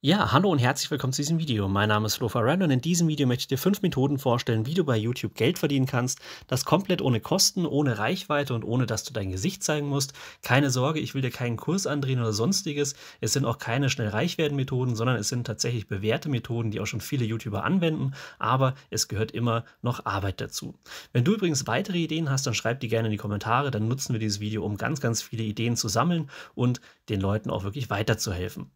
Ja, hallo und herzlich willkommen zu diesem Video. Mein Name ist Lofa Rand und in diesem Video möchte ich dir fünf Methoden vorstellen, wie du bei YouTube Geld verdienen kannst. Das komplett ohne Kosten, ohne Reichweite und ohne, dass du dein Gesicht zeigen musst. Keine Sorge, ich will dir keinen Kurs andrehen oder sonstiges. Es sind auch keine schnell reich werden Methoden, sondern es sind tatsächlich bewährte Methoden, die auch schon viele YouTuber anwenden. Aber es gehört immer noch Arbeit dazu. Wenn du übrigens weitere Ideen hast, dann schreib die gerne in die Kommentare. Dann nutzen wir dieses Video, um ganz, ganz viele Ideen zu sammeln und den Leuten auch wirklich weiterzuhelfen.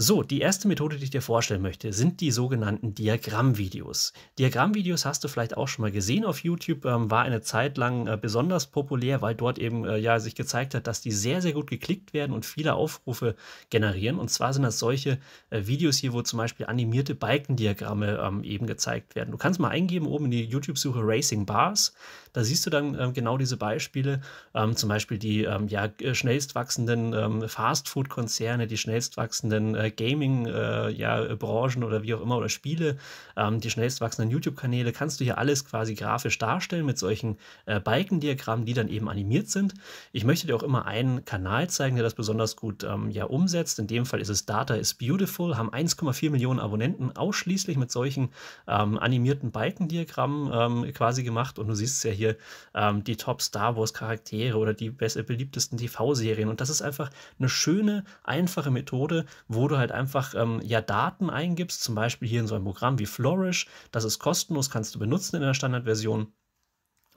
So, die erste Methode, die ich dir vorstellen möchte, sind die sogenannten Diagrammvideos. Diagrammvideos hast du vielleicht auch schon mal gesehen auf YouTube, ähm, war eine Zeit lang äh, besonders populär, weil dort eben äh, ja sich gezeigt hat, dass die sehr, sehr gut geklickt werden und viele Aufrufe generieren. Und zwar sind das solche äh, Videos hier, wo zum Beispiel animierte Balkendiagramme ähm, eben gezeigt werden. Du kannst mal eingeben oben in die YouTube-Suche Racing Bars. Da siehst du dann ähm, genau diese Beispiele, ähm, zum Beispiel die ähm, ja, schnellst wachsenden ähm, Fastfood-Konzerne, die schnellst wachsenden äh, Gaming-Branchen äh, ja, äh, oder wie auch immer oder Spiele, ähm, die schnellst wachsenden YouTube-Kanäle, kannst du hier alles quasi grafisch darstellen mit solchen äh, Balkendiagrammen, die dann eben animiert sind. Ich möchte dir auch immer einen Kanal zeigen, der das besonders gut ähm, ja, umsetzt. In dem Fall ist es Data is Beautiful, haben 1,4 Millionen Abonnenten ausschließlich mit solchen ähm, animierten Balkendiagrammen ähm, quasi gemacht. Und du siehst ja hier ähm, die Top Star Wars Charaktere oder die beliebtesten TV-Serien. Und das ist einfach eine schöne, einfache Methode, wo du halt einfach ähm, ja Daten eingibst, zum Beispiel hier in so einem Programm wie Flourish. Das ist kostenlos, kannst du benutzen in der Standardversion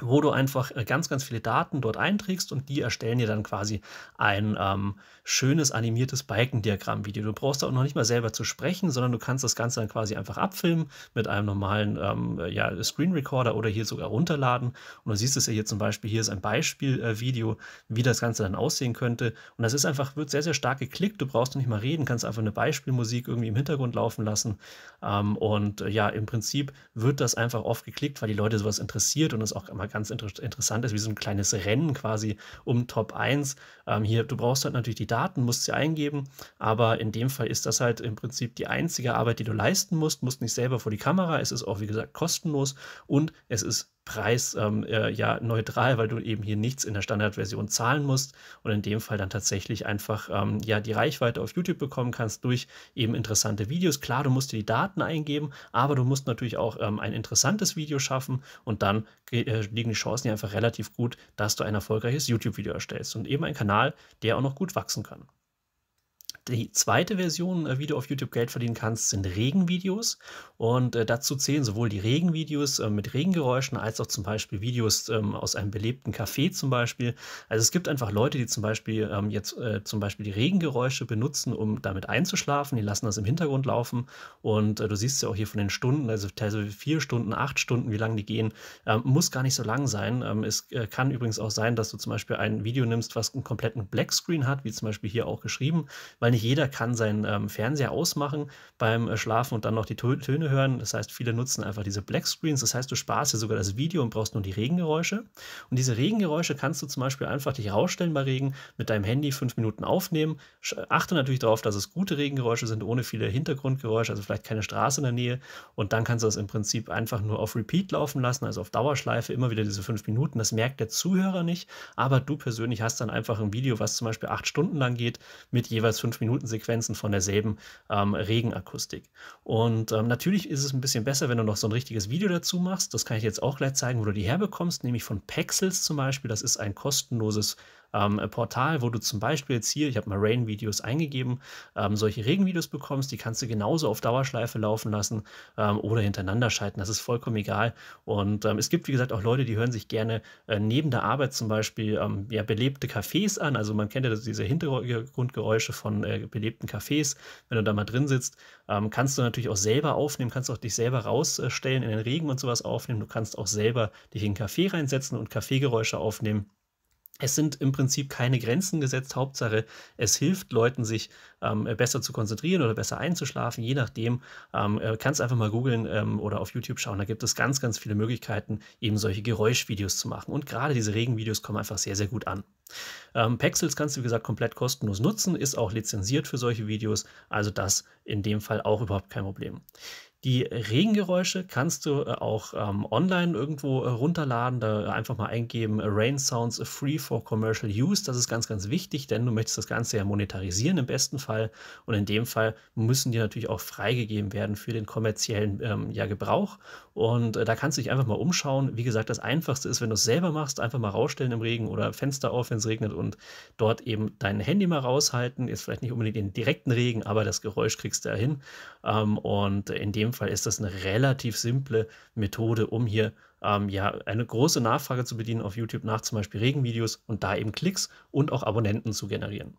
wo du einfach äh, ganz, ganz viele Daten dort einträgst und die erstellen dir dann quasi ein ähm, schönes animiertes Balkendiagramm-Video. Du brauchst da auch noch nicht mal selber zu sprechen, sondern du kannst das Ganze dann quasi einfach abfilmen mit einem normalen ähm, äh, ja, Screen Recorder oder hier sogar runterladen. Und du siehst es ja hier zum Beispiel, hier ist ein Beispielvideo, äh, wie das Ganze dann aussehen könnte. Und das ist einfach, wird sehr, sehr stark geklickt. Du brauchst nicht mal reden, kannst einfach eine Beispielmusik irgendwie im Hintergrund laufen lassen. Ähm, und äh, ja, im Prinzip wird das einfach oft geklickt, weil die Leute sowas interessiert und es auch mal ganz inter interessant ist, wie so ein kleines Rennen quasi um Top 1. Ähm, hier, du brauchst halt natürlich die Daten, musst sie eingeben, aber in dem Fall ist das halt im Prinzip die einzige Arbeit, die du leisten musst, musst nicht selber vor die Kamera, es ist auch, wie gesagt, kostenlos und es ist Preis ähm, äh, ja neutral, weil du eben hier nichts in der Standardversion zahlen musst und in dem Fall dann tatsächlich einfach ähm, ja die Reichweite auf YouTube bekommen kannst durch eben interessante Videos. Klar, du musst dir die Daten eingeben, aber du musst natürlich auch ähm, ein interessantes Video schaffen und dann äh, liegen die Chancen ja einfach relativ gut, dass du ein erfolgreiches YouTube-Video erstellst und eben ein Kanal, der auch noch gut wachsen kann. Die zweite Version, äh, wie du auf YouTube Geld verdienen kannst, sind Regenvideos. Und äh, dazu zählen sowohl die Regenvideos äh, mit Regengeräuschen als auch zum Beispiel Videos ähm, aus einem belebten Café zum Beispiel. Also es gibt einfach Leute, die zum Beispiel ähm, jetzt äh, zum Beispiel die Regengeräusche benutzen, um damit einzuschlafen. Die lassen das im Hintergrund laufen. Und äh, du siehst ja auch hier von den Stunden, also teilweise vier Stunden, acht Stunden, wie lange die gehen, ähm, muss gar nicht so lang sein. Ähm, es kann übrigens auch sein, dass du zum Beispiel ein Video nimmst, was einen kompletten Blackscreen hat, wie zum Beispiel hier auch geschrieben, weil weil nicht jeder kann seinen ähm, Fernseher ausmachen beim äh, Schlafen und dann noch die Tö Töne hören. Das heißt, viele nutzen einfach diese Black Screens. Das heißt, du sparst dir sogar das Video und brauchst nur die Regengeräusche. Und diese Regengeräusche kannst du zum Beispiel einfach dich rausstellen bei Regen, mit deinem Handy fünf Minuten aufnehmen. Achte natürlich darauf, dass es gute Regengeräusche sind, ohne viele Hintergrundgeräusche, also vielleicht keine Straße in der Nähe. Und dann kannst du das im Prinzip einfach nur auf Repeat laufen lassen, also auf Dauerschleife, immer wieder diese fünf Minuten. Das merkt der Zuhörer nicht, aber du persönlich hast dann einfach ein Video, was zum Beispiel acht Stunden lang geht, mit jeweils fünf 5-Minuten-Sequenzen von derselben ähm, Regenakustik. Und ähm, natürlich ist es ein bisschen besser, wenn du noch so ein richtiges Video dazu machst. Das kann ich jetzt auch gleich zeigen, wo du die herbekommst, nämlich von Pexels zum Beispiel. Das ist ein kostenloses ähm, Portal, wo du zum Beispiel jetzt hier, ich habe mal Rain-Videos eingegeben, ähm, solche Regenvideos bekommst, die kannst du genauso auf Dauerschleife laufen lassen ähm, oder hintereinander schalten. Das ist vollkommen egal. Und ähm, es gibt, wie gesagt, auch Leute, die hören sich gerne äh, neben der Arbeit zum Beispiel ähm, ja, belebte Cafés an. Also man kennt ja diese Hintergrundgeräusche von äh, belebten Cafés. Wenn du da mal drin sitzt, ähm, kannst du natürlich auch selber aufnehmen, kannst auch dich selber rausstellen, in den Regen und sowas aufnehmen. Du kannst auch selber dich in einen Kaffee reinsetzen und Kaffeegeräusche aufnehmen es sind im Prinzip keine Grenzen gesetzt. Hauptsache, es hilft Leuten, sich ähm, besser zu konzentrieren oder besser einzuschlafen. Je nachdem, ähm, äh, kannst einfach mal googeln ähm, oder auf YouTube schauen. Da gibt es ganz, ganz viele Möglichkeiten, eben solche Geräuschvideos zu machen. Und gerade diese Regenvideos kommen einfach sehr, sehr gut an. Ähm, Pexels kannst du, wie gesagt, komplett kostenlos nutzen, ist auch lizenziert für solche Videos. Also das in dem Fall auch überhaupt kein Problem. Die Regengeräusche kannst du äh, auch ähm, online irgendwo äh, runterladen, da äh, einfach mal eingeben, Rain Sounds Free for Commercial Use. Das ist ganz, ganz wichtig, denn du möchtest das Ganze ja monetarisieren im besten Fall. Und in dem Fall müssen die natürlich auch freigegeben werden für den kommerziellen ähm, ja, Gebrauch. Und äh, da kannst du dich einfach mal umschauen. Wie gesagt, das Einfachste ist, wenn du es selber machst, einfach mal rausstellen im Regen oder Fenster auf, wenn es regnet und dort eben dein Handy mal raushalten. Jetzt vielleicht nicht unbedingt den direkten Regen, aber das Geräusch kriegst du da hin. Ähm, und in dem dem Fall ist das eine relativ simple Methode, um hier ähm, ja eine große Nachfrage zu bedienen auf YouTube nach zum Beispiel Regenvideos und da eben Klicks und auch Abonnenten zu generieren.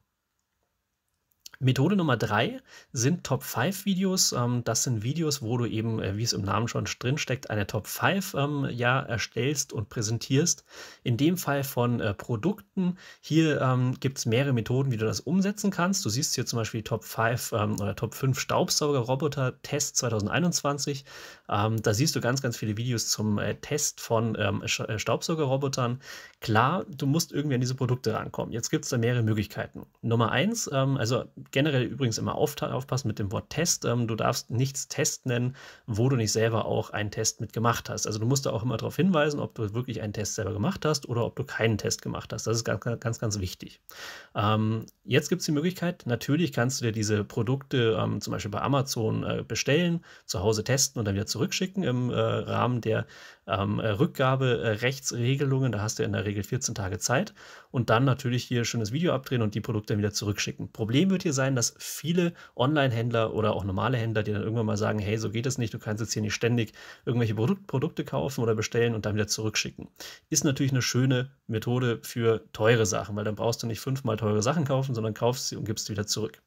Methode Nummer drei sind Top 5 Videos. Ähm, das sind Videos, wo du eben, äh, wie es im Namen schon drin steckt, eine Top 5 ähm, ja, erstellst und präsentierst. In dem Fall von äh, Produkten. Hier ähm, gibt es mehrere Methoden, wie du das umsetzen kannst. Du siehst hier zum Beispiel Top 5 ähm, oder Top 5 Staubsaugerroboter Test 2021. da siehst du ganz, ganz viele Videos zum äh, Test von Staubsaugerrobotern. Klar, du musst irgendwie an diese Produkte rankommen. Jetzt gibt es da mehrere Möglichkeiten. Nummer eins, also generell übrigens immer auf, aufpassen mit dem Wort Test. Ähm, du darfst nichts Test nennen, wo du nicht selber auch einen Test mitgemacht hast. Also du musst da auch immer darauf hinweisen, ob du wirklich einen Test selber gemacht hast oder ob du keinen Test gemacht hast. Das ist ganz, ganz, ganz wichtig. Ähm, jetzt gibt es die Möglichkeit, natürlich kannst du dir diese Produkte ähm, zum Beispiel bei Amazon äh, bestellen, zu Hause testen und dann wieder zurückschicken im äh, Rahmen der ähm, äh, Rückgaberechtsregelungen. Äh, da hast du in der Regel 14 Tage Zeit und dann natürlich hier schönes Video abdrehen und die Produkte wieder zurückschicken. Problem wird hier sein, sein, dass viele Online-Händler oder auch normale Händler, die dann irgendwann mal sagen, hey, so geht es nicht, du kannst jetzt hier nicht ständig irgendwelche Produkt Produkte kaufen oder bestellen und dann wieder zurückschicken. Ist natürlich eine schöne Methode für teure Sachen, weil dann brauchst du nicht fünfmal teure Sachen kaufen, sondern kaufst sie und gibst sie wieder zurück.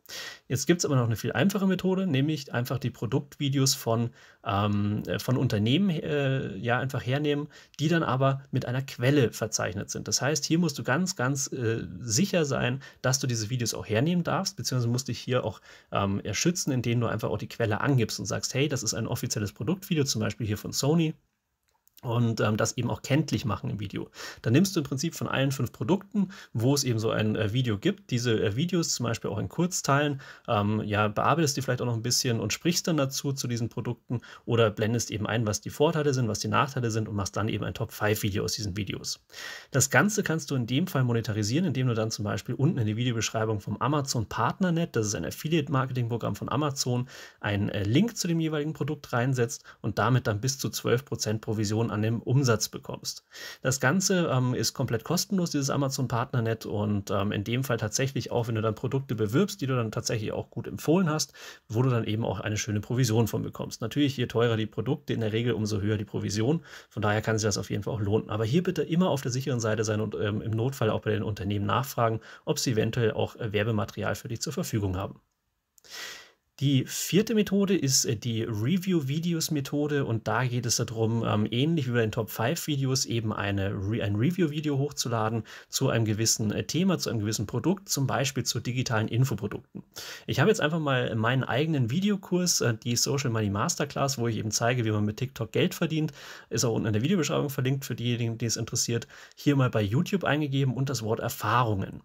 Jetzt gibt es aber noch eine viel einfache Methode, nämlich einfach die Produktvideos von ähm, äh, von Unternehmen äh, ja einfach hernehmen, die dann aber mit einer Quelle verzeichnet sind. Das heißt, hier musst du ganz, ganz äh, sicher sein, dass du diese Videos auch hernehmen darfst, beziehungsweise musst dich hier auch ähm, erschützen, indem du einfach auch die Quelle angibst und sagst, hey, das ist ein offizielles Produktvideo, zum Beispiel hier von Sony und ähm, das eben auch kenntlich machen im Video. Dann nimmst du im Prinzip von allen fünf Produkten, wo es eben so ein äh, Video gibt, diese äh, Videos zum Beispiel auch in Kurzteilen, ähm, ja, bearbeitest die vielleicht auch noch ein bisschen und sprichst dann dazu zu diesen Produkten oder blendest eben ein, was die Vorteile sind, was die Nachteile sind und machst dann eben ein Top-5-Video aus diesen Videos. Das Ganze kannst du in dem Fall monetarisieren, indem du dann zum Beispiel unten in die Videobeschreibung vom Amazon Partnernet, das ist ein Affiliate-Marketing-Programm von Amazon, einen äh, Link zu dem jeweiligen Produkt reinsetzt und damit dann bis zu 12% Provision an dem Umsatz bekommst. Das Ganze ähm, ist komplett kostenlos, dieses Amazon-Partnernet und ähm, in dem Fall tatsächlich auch, wenn du dann Produkte bewirbst, die du dann tatsächlich auch gut empfohlen hast, wo du dann eben auch eine schöne Provision von bekommst. Natürlich, je teurer die Produkte, in der Regel umso höher die Provision. Von daher kann sich das auf jeden Fall auch lohnen. Aber hier bitte immer auf der sicheren Seite sein und ähm, im Notfall auch bei den Unternehmen nachfragen, ob sie eventuell auch äh, Werbematerial für dich zur Verfügung haben. Die vierte Methode ist äh, die Review-Videos-Methode und da geht es darum, ähm, ähnlich wie bei den Top-5-Videos eben eine, ein Review-Video hochzuladen zu einem gewissen äh, Thema, zu einem gewissen Produkt, zum Beispiel zu digitalen Infoprodukten. Ich habe jetzt einfach mal meinen eigenen Videokurs, äh, die Social Money Masterclass, wo ich eben zeige, wie man mit TikTok Geld verdient, ist auch unten in der Videobeschreibung verlinkt für diejenigen, die es interessiert, hier mal bei YouTube eingegeben und das Wort Erfahrungen.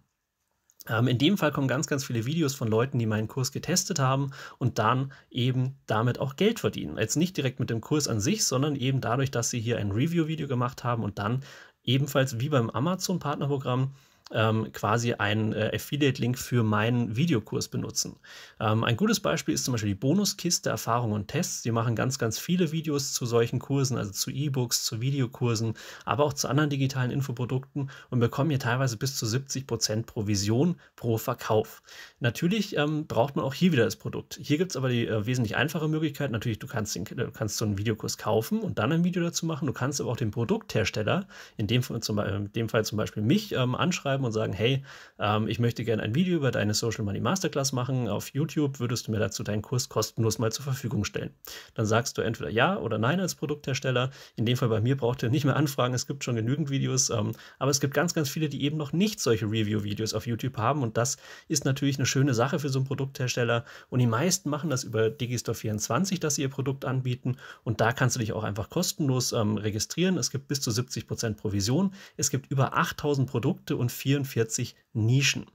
Ähm, in dem Fall kommen ganz, ganz viele Videos von Leuten, die meinen Kurs getestet haben und dann eben damit auch Geld verdienen. Jetzt nicht direkt mit dem Kurs an sich, sondern eben dadurch, dass sie hier ein Review-Video gemacht haben und dann ebenfalls wie beim Amazon-Partnerprogramm ähm, quasi einen äh, Affiliate-Link für meinen Videokurs benutzen. Ähm, ein gutes Beispiel ist zum Beispiel die Bonuskiste Erfahrung und Tests. Die machen ganz, ganz viele Videos zu solchen Kursen, also zu E-Books, zu Videokursen, aber auch zu anderen digitalen Infoprodukten und bekommen hier teilweise bis zu 70 Provision pro Verkauf. Natürlich ähm, braucht man auch hier wieder das Produkt. Hier gibt es aber die äh, wesentlich einfache Möglichkeit. Natürlich, du kannst, den, du kannst so einen Videokurs kaufen und dann ein Video dazu machen. Du kannst aber auch den Produkthersteller, in dem, zum, äh, in dem Fall zum Beispiel mich, ähm, anschreiben schreiben und sagen, hey, ähm, ich möchte gerne ein Video über deine Social Money Masterclass machen auf YouTube, würdest du mir dazu deinen Kurs kostenlos mal zur Verfügung stellen? Dann sagst du entweder ja oder nein als Produkthersteller. In dem Fall bei mir braucht ihr nicht mehr anfragen, es gibt schon genügend Videos, ähm, aber es gibt ganz, ganz viele, die eben noch nicht solche Review-Videos auf YouTube haben und das ist natürlich eine schöne Sache für so einen Produkthersteller und die meisten machen das über Digistore24, dass sie ihr Produkt anbieten und da kannst du dich auch einfach kostenlos ähm, registrieren. Es gibt bis zu 70% Provision, es gibt über 8000 Produkte und 4 44 Nischen.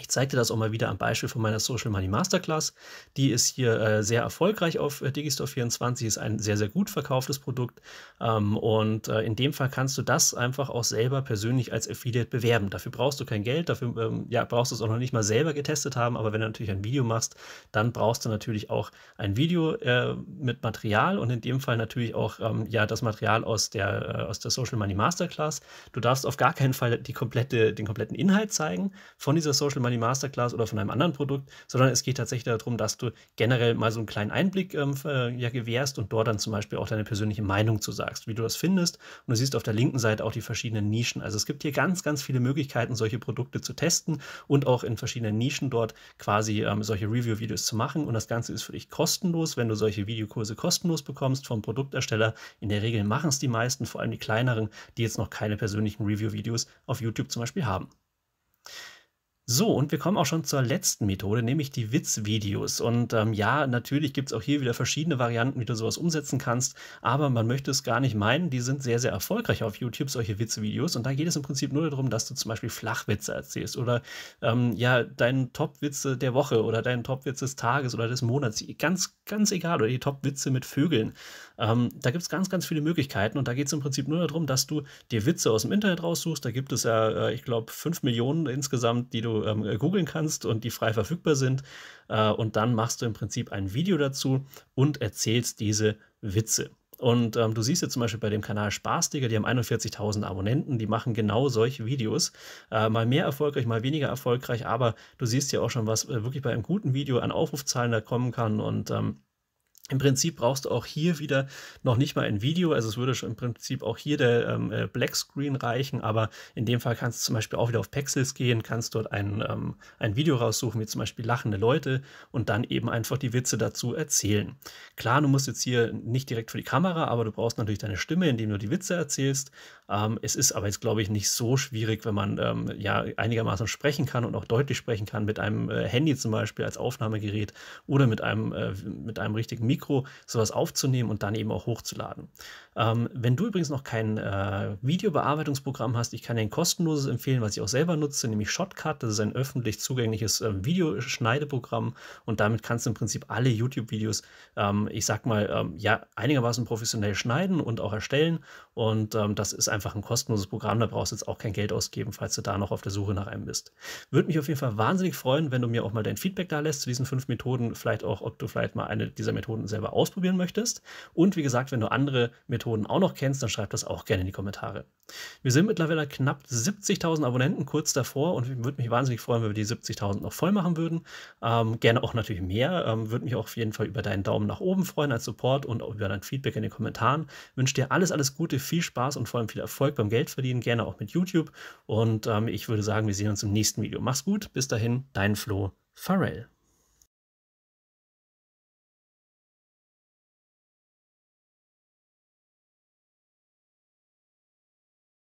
Ich zeige dir das auch mal wieder am Beispiel von meiner Social Money Masterclass. Die ist hier äh, sehr erfolgreich auf äh, Digistore 24, ist ein sehr, sehr gut verkauftes Produkt. Ähm, und äh, in dem Fall kannst du das einfach auch selber persönlich als Affiliate bewerben. Dafür brauchst du kein Geld, dafür ähm, ja, brauchst du es auch noch nicht mal selber getestet haben. Aber wenn du natürlich ein Video machst, dann brauchst du natürlich auch ein Video äh, mit Material und in dem Fall natürlich auch ähm, ja, das Material aus der, äh, aus der Social Money Masterclass. Du darfst auf gar keinen Fall die komplette, den kompletten Inhalt zeigen von dieser Social Money mal die Masterclass oder von einem anderen Produkt, sondern es geht tatsächlich darum, dass du generell mal so einen kleinen Einblick ähm, äh, ja, gewährst und dort dann zum Beispiel auch deine persönliche Meinung zu sagst, wie du das findest. Und du siehst auf der linken Seite auch die verschiedenen Nischen. Also es gibt hier ganz, ganz viele Möglichkeiten, solche Produkte zu testen und auch in verschiedenen Nischen dort quasi ähm, solche Review-Videos zu machen. Und das Ganze ist für dich kostenlos, wenn du solche Videokurse kostenlos bekommst vom Produktersteller. In der Regel machen es die meisten, vor allem die kleineren, die jetzt noch keine persönlichen Review-Videos auf YouTube zum Beispiel haben. So, und wir kommen auch schon zur letzten Methode, nämlich die Witzvideos. Und ähm, ja, natürlich gibt es auch hier wieder verschiedene Varianten, wie du sowas umsetzen kannst, aber man möchte es gar nicht meinen, die sind sehr, sehr erfolgreich auf YouTube, solche Witzvideos. Und da geht es im Prinzip nur darum, dass du zum Beispiel Flachwitze erzählst oder ähm, ja, deinen Topwitze der Woche oder deinen Topwitz des Tages oder des Monats, ganz, ganz egal, oder die Topwitze mit Vögeln. Ähm, da gibt es ganz, ganz viele Möglichkeiten und da geht es im Prinzip nur darum, dass du dir Witze aus dem Internet raussuchst. Da gibt es ja, äh, ich glaube, fünf Millionen insgesamt, die du ähm, googeln kannst und die frei verfügbar sind. Äh, und dann machst du im Prinzip ein Video dazu und erzählst diese Witze. Und ähm, du siehst jetzt zum Beispiel bei dem Kanal Spaßdigger, die haben 41.000 Abonnenten, die machen genau solche Videos. Äh, mal mehr erfolgreich, mal weniger erfolgreich, aber du siehst ja auch schon, was äh, wirklich bei einem guten Video an Aufrufzahlen da kommen kann und ähm, im Prinzip brauchst du auch hier wieder noch nicht mal ein Video, also es würde schon im Prinzip auch hier der ähm, äh, Black Screen reichen, aber in dem Fall kannst du zum Beispiel auch wieder auf Pexels gehen, kannst dort ein, ähm, ein Video raussuchen, wie zum Beispiel lachende Leute und dann eben einfach die Witze dazu erzählen. Klar, du musst jetzt hier nicht direkt vor die Kamera, aber du brauchst natürlich deine Stimme, indem du die Witze erzählst, ähm, es ist aber jetzt, glaube ich, nicht so schwierig, wenn man ähm, ja einigermaßen sprechen kann und auch deutlich sprechen kann mit einem äh, Handy zum Beispiel als Aufnahmegerät oder mit einem, äh, mit einem richtigen Mikro sowas aufzunehmen und dann eben auch hochzuladen. Ähm, wenn du übrigens noch kein äh, Videobearbeitungsprogramm hast, ich kann dir ein kostenloses empfehlen, was ich auch selber nutze, nämlich Shotcut. Das ist ein öffentlich zugängliches ähm, Videoschneideprogramm und damit kannst du im Prinzip alle YouTube-Videos, ähm, ich sag mal, ähm, ja, einigermaßen professionell schneiden und auch erstellen. Und das ist einfach ein kostenloses Programm, da brauchst du jetzt auch kein Geld ausgeben, falls du da noch auf der Suche nach einem bist. Würde mich auf jeden Fall wahnsinnig freuen, wenn du mir auch mal dein Feedback da lässt zu diesen fünf Methoden, vielleicht auch, ob du vielleicht mal eine dieser Methoden selber ausprobieren möchtest. Und wie gesagt, wenn du andere Methoden auch noch kennst, dann schreib das auch gerne in die Kommentare. Wir sind mittlerweile knapp 70.000 Abonnenten kurz davor und würde mich wahnsinnig freuen, wenn wir die 70.000 noch voll machen würden. Ähm, gerne auch natürlich mehr. Ähm, würde mich auch auf jeden Fall über deinen Daumen nach oben freuen als Support und auch über dein Feedback in den Kommentaren. Wünsche dir alles, alles Gute, viel Spaß und vor allem viel Erfolg beim Geldverdienen, gerne auch mit YouTube. Und ähm, ich würde sagen, wir sehen uns im nächsten Video. Mach's gut, bis dahin, dein Flo Farrell.